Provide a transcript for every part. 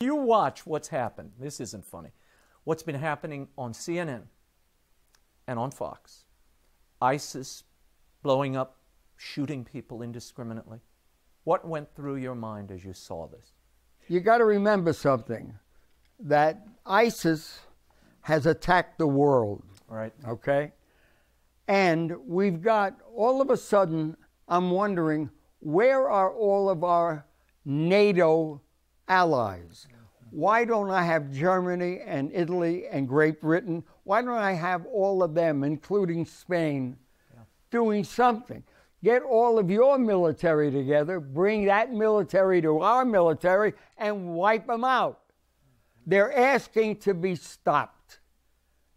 You watch what's happened. This isn't funny. What's been happening on CNN and on Fox ISIS blowing up, shooting people indiscriminately. What went through your mind as you saw this? You got to remember something that ISIS has attacked the world. Right. Okay? And we've got all of a sudden, I'm wondering where are all of our NATO allies. Why don't I have Germany and Italy and Great Britain? Why don't I have all of them, including Spain, yeah. doing something? Get all of your military together, bring that military to our military, and wipe them out. They're asking to be stopped.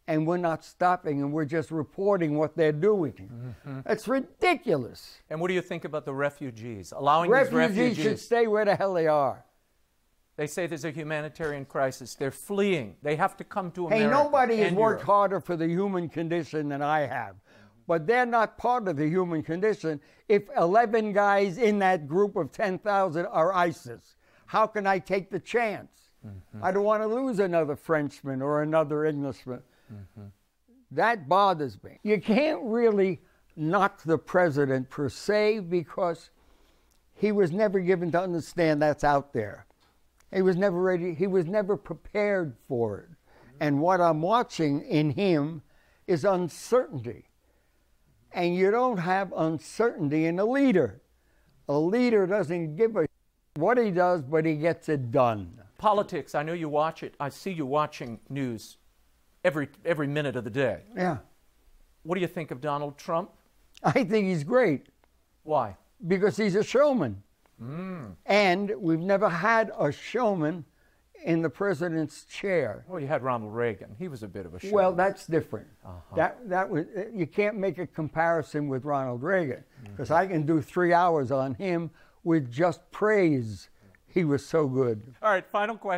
And we're not stopping, and we're just reporting what they're doing. Mm-hmm. It's ridiculous. And what do you think about the refugees? Allowing refugees, refugees should stay where the hell they are. They say there's a humanitarian crisis. They're fleeing. They have to come to America. Hey, nobody has worked Europe. harder for the human condition than I have. But they're not part of the human condition if 11 guys in that group of 10,000 are ISIS. How can I take the chance? Mm-hmm. I don't want to lose another Frenchman or another Englishman. Mm-hmm. That bothers me. You can't really knock the president per se because he was never given to understand that's out there. He was never ready. He was never prepared for it. And what I'm watching in him is uncertainty. And you don't have uncertainty in a leader. A leader doesn't give a what he does, but he gets it done. Politics, I know you watch it. I see you watching news every every minute of the day. Yeah. What do you think of Donald Trump? I think he's great. Why? Because he's a showman. Mm. And we've never had a showman in the president's chair. Well, you had Ronald Reagan. He was a bit of a showman. Well, that's different. Uh -huh. That that was uh, you can't make a comparison with Ronald Reagan because mm-hmm. mm -hmm. I can do 3 hours on him with just praise. He was so good. All right, final question.